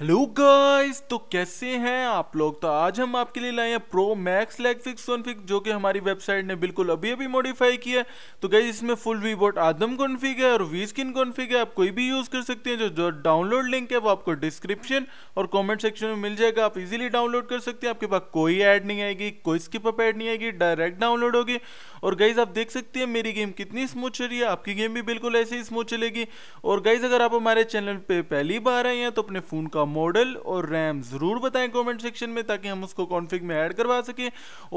hello guys तो कैसे हैं आप लोग तो आज हम आपके लिए लाए हैं pro max lag fix one fix जो कि हमारी वेबसाइट ने बिल्कुल अभी अभी मॉडिफाई किया है तो गाइस इसमें फुल बोट आदम कॉन्फ़िग है और वी स्किन कॉन्फ़िग है आप कोई भी यूज़ कर सकते हैं जो जो डाउनलोड लिंक है वो आपको डिस्क्रिप्शन और कॉमेंट सेक्शन में मिल जाएगा आप इजिली डाउनलोड कर सकते हैं आपके पास कोई ऐड नहीं आएगी कोई स्किप अप ऐड नहीं आएगी डायरेक्ट डाउनलोड होगी और गाइज आप देख सकते हैं मेरी गेम कितनी स्मूथ चल रही है आपकी गेम भी बिल्कुल ऐसे ही स्मूथ चलेगी और गाइज अगर आप हमारे चैनल पर पहली बार आए हैं तो अपने फ़ोन का मॉडल और रैम ज़रूर बताएं कमेंट सेक्शन में ताकि हम उसको कॉन्फ़िग में ऐड करवा सकें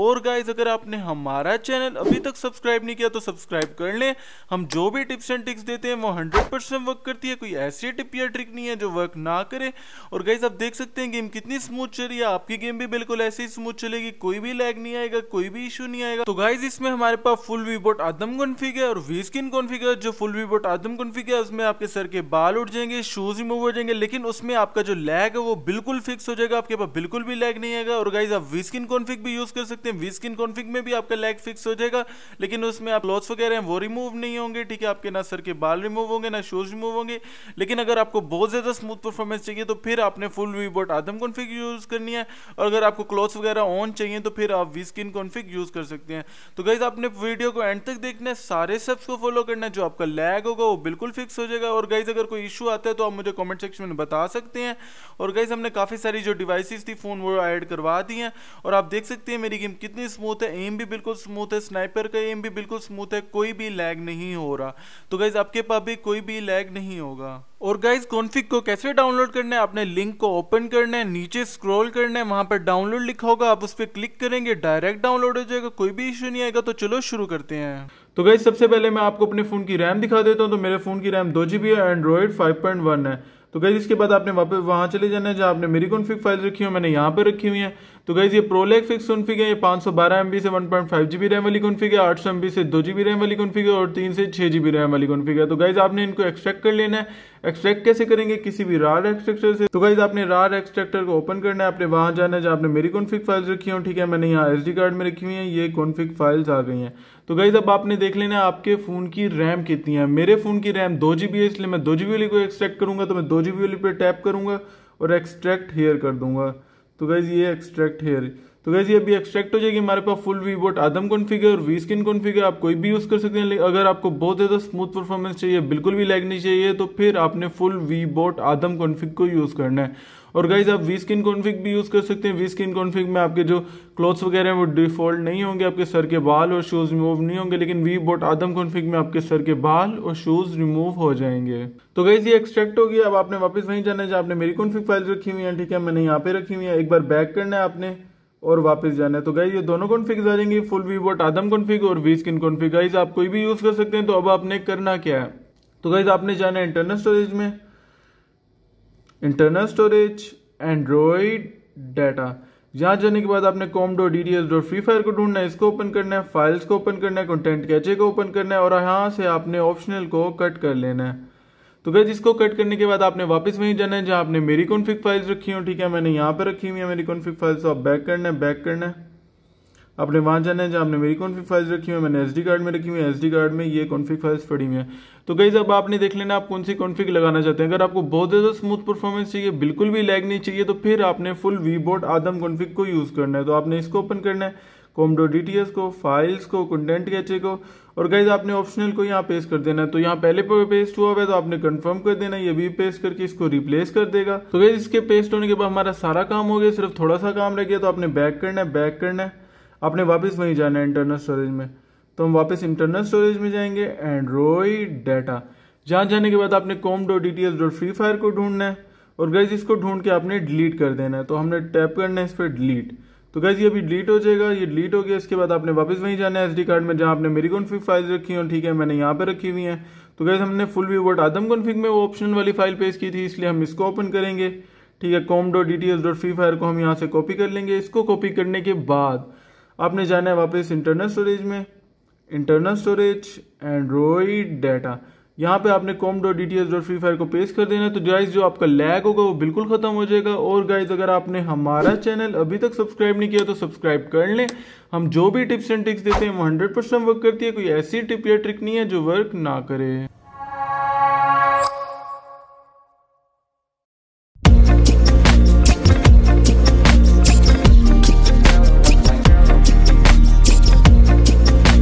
और गाइस अगर आपने हमारा चैनल अभी तक सब्सक्राइब नहीं किया तो सब्सक्राइब कर लें हम जो भी टिप्स एंड ट्रिक्स देते हैं वो हंड्रेड वर्क करती है कोई ऐसी टिप या ट्रिक नहीं है जो वर्क ना करे और गाइज आप देख सकते हैं गेम कितनी स्मूथ चल रही है आपकी गेम भी बिल्कुल ऐसी स्मूथ चलेगी कोई भी लैग नहीं आएगा कोई भी इशू नहीं आएगा तो गाइज इसमें हमारे पास फुल वीबोट आदम कॉन्फिग है और वी स्किन कॉन्फिग है जो फुल वीबोट आदम कॉन्फिग है उसमें आपके सर के बाल उठ जाएंगे शूज रिमूव हो जाएंगे लेकिन उसमें आपका जो लैग है वो बिल्कुल फिक्स हो जाएगा आपके पास बिल्कुल भी लैग नहीं आएगा और गाइज आप विस्किन कॉन्फिक भी यूज़ कर सकते हैं विस्किन कॉन्फिक में भी आपका लैग फिक्स हो जाएगा लेकिन उसमें आप लॉस वगैरह हैं वो रिमूव नहीं होंगे ठीक है आपके ना सर के बाल रिमूव होंगे ना शूज रिमूव होंगे लेकिन अगर आपको बहुत ज़्यादा स्मूथ परफॉर्मेंस चाहिए तो फिर आपने फुल बोट आदम कॉन्फिक यूज़ करनी है और अगर आपको क्लॉथ्स वगैरह ऑन चाहिए तो फिर आप विस्किन कॉन्फिक यूज़ कर सकते हैं तो गाइज आपने वीडियो को एंड तक देखना है सारे स्टेप्स को फॉलो करना है जो आपका लैग होगा वो बिल्कुल फिक्स हो जाएगा और गाइज अगर कोई इशू आता है तो आप मुझे कॉमेंट सेक्शन में बता सकते हैं और गाइज हमने काफ़ी सारी जो डिवाइसेस थी फ़ोन वो ऐड करवा दी हैं और आप देख सकते हैं मेरी गेम कितनी स्मूथ है एम भी बिल्कुल स्मूथ है स्नाइपर का एम भी बिल्कुल स्मूथ है कोई भी लैग नहीं हो रहा तो गाइज आपके पास भी कोई भी लैग नहीं होगा और गाइज कॉन्फिक को कैसे डाउनलोड करना है अपने लिंक को ओपन करना है नीचे स्क्रॉल करना है वहाँ पर डाउनलोड लिखा होगा आप उस पर क्लिक करेंगे डायरेक्ट डाउनलोड हो जाएगा कोई भी इशू नहीं आएगा तो चलो शुरू करते हैं तो गाइज सबसे पहले मैं आपको अपने फ़ोन की रैम दिखा देता हूँ तो मेरे फ़ोन की रैम दो जी बी है एंड्रॉयड फाइव पॉइंट वन है तो गई इसके बाद आपने वापस वहाँ चले जाना है जहाँ आपने मेरी कॉन्फ़िग फाइल रखी हो मैंने यहाँ पर रखी हुई है तो गाइज ये प्रोलेक फिक्स कॉन्फिग है ये पाँच सौ बारह एम बी से one point five G B RAM वाली कॉन्फिग है आठ सौ एम बी से दो जी बी रैम वाली कॉन्फिग है और तीन से छः जी बी रैम वाली कॉन्फिग है तो गाइज आपने इनको एक्सट्रैक्ट कर लेना है एक्सट्रैक्ट कैसे करेंगे किसी भी रार एक्सट्रैक्टर से तो गाइज आपने रार एक्सट्रैक्टर को ओपन करना है आपने वहाँ जाना है जहाँ आपने मेरी कॉन्फिग फाइल्स रखी हूँ ठीक है मैंने यहाँ एस कार्ड में रखी हुई है ये कॉन्फिग फाइल्स आ गई हैं तो गाइज अब आपने देख लेना है आपके फ़ोन की रैम कितनी है मेरे फ़ोन की रैम दो जी है इसलिए मैं दो जी वाली को एक्सट्रैक्ट करूंगा तो मैं दो जी वाली पर टैप करूंगा और एक्सट्रैक्ट हेयर कर दूंगा तो गैज ये एक्सट्रैक्ट हेयर तो गैज ये अभी एक्सट्रैक्ट हो जाएगी हमारे पास फुल वी बोट आदम कॉन्फिगर और वी स्किन कॉन्फिगर आप कोई भी यूज़ कर सकते हैं अगर आपको बहुत ज़्यादा स्मूथ परफॉर्मेंस चाहिए बिल्कुल भी लैग नहीं चाहिए तो फिर आपने फुल वी बोट आदम कॉन्फिग को यूज़ करना है और गाइज आप वी स्किन कॉन्फिक भी यूज़ कर सकते हैं वी स्किन कॉन्फिक में आपके जो क्लोथ्स वगैरह हैं वो डिफॉल्ट नहीं होंगे आपके सर के बाल और शूज़ रिमूव नहीं होंगे लेकिन वी बोट आदम कॉन्फिक में आपके सर के बाल और शूज़ रिमूव हो जाएंगे तो गाइज ये एक्सट्रैक्ट हो गया अब आपने वापस वहीं जाना है जहाँ आपने मेरी कॉन्फिक फाइल रखी हुई है ठीक है मैंने यहाँ पे रखी हुई है एक बार बैक करना है आपने और वापस जाना है तो गाइज ये दोनों कॉन्फिग्स आ जाएंगे फुल वी बोट आदम कॉन्फिग और वी स्किन कॉन्फिग गाइज आप कोई भी यूज़ कर सकते हैं तो अब आपने करना क्या है तो गाइज आपने जाना है इंटरनल स्टोरेज में इंटरनल स्टोरेज एंड्रॉयड डाटा यहाँ जाने के बाद आपने com dot D D S dot free fire को ढूंढना है इसको ओपन करना है फाइल्स को ओपन करना है कंटेंट कैचे को ओपन करना है और यहाँ से आपने ऑप्शनल को कट कर लेना है तो गैस इसको कट करने के बाद आपने वापस वहीं जाना है जहाँ आपने मेरी कॉन्फिक फाइल्स रखी हो ठीक है मैंने यहाँ पर रखी हुई है मेरी कॉन्फिक फाइल्स तो आप बैक करना है बैक करना है आपने वहाँ जाना है जहाँ आपने मेरी कॉन्फ़िग फाइल्स रखी हुई है मैंने एस कार्ड में रखी हुई है एस कार्ड में ये कॉन्फ़िग फाइल्स पड़ी हुई है तो गई अब आपने देख लेना आप कौन सी कॉन्फ़िग लगाना चाहते हैं अगर आपको बहुत ज़्यादा स्मूथ परफॉर्मेंस चाहिए बिल्कुल भी लैग नहीं चाहिए तो फिर आपने full V board Adam config को यूज़ करना है तो आपने इसको ओपन करना है कॉम्डो डी को फाइल्स को कंटेंट कैचे को और गाइज आपने ऑप्शनल को यहाँ पेस्ट कर देना है तो यहाँ पहले पर पेस्ट हुआ हुआ है तो आपने कंफर्म कर देना ये भी पेस्ट करके इसको रिप्लेस कर देगा तो गाइज इसके पेस्ट होने के बाद हमारा सारा काम हो गया सिर्फ थोड़ा सा काम रह गया तो आपने बैक करना है बैक करना है आपने वापस वहीं जाना है इंटरनल स्टोरेज में तो हम वापस इंटरनल स्टोरेज में जाएंगे एंड्रॉइड डाटा जहाँ जाने के बाद आपने com dot D T S dot free fire को ढूंढना है और गैज इसको ढूंढ के आपने डिलीट कर देना है तो हमने टैप करना है इस पर डिलीट तो गैज ये अभी डिलीट हो जाएगा ये डिलीट हो गया इसके बाद आपने वापस वहीं जाना है एस डी कार्ड में जहाँ आपने मेरी कॉन्फिग फाइल रखी है ठीक है मैंने यहाँ पे रखी हुई है तो गैज हमने फुल वी वोट आदम कॉन्फिग में वो ऑप्शन वाली फाइल पेश की थी इसलिए हम इसको ओपन करेंगे ठीक है com dot D T S dot free fire को हम यहाँ से कॉपी कर लेंगे इसको कॉपी करने के बाद आपने जाना है वापस इंटरनल स्टोरेज में इंटरनल स्टोरेज एंड्रॉयड डाटा यहाँ पे आपने com dot D T S dot free fire को पेश कर देना है तो गाइज जो आपका लैग होगा वो बिल्कुल खत्म हो जाएगा और गाइज अगर आपने हमारा चैनल अभी तक सब्सक्राइब नहीं किया तो सब्सक्राइब कर लें हम जो भी टिप्स एंड ट्रिक्स देते हैं वो हंड्रेड परसेंट वर्क करती है कोई ऐसी टिप या ट्रिक नहीं है जो वर्क ना करे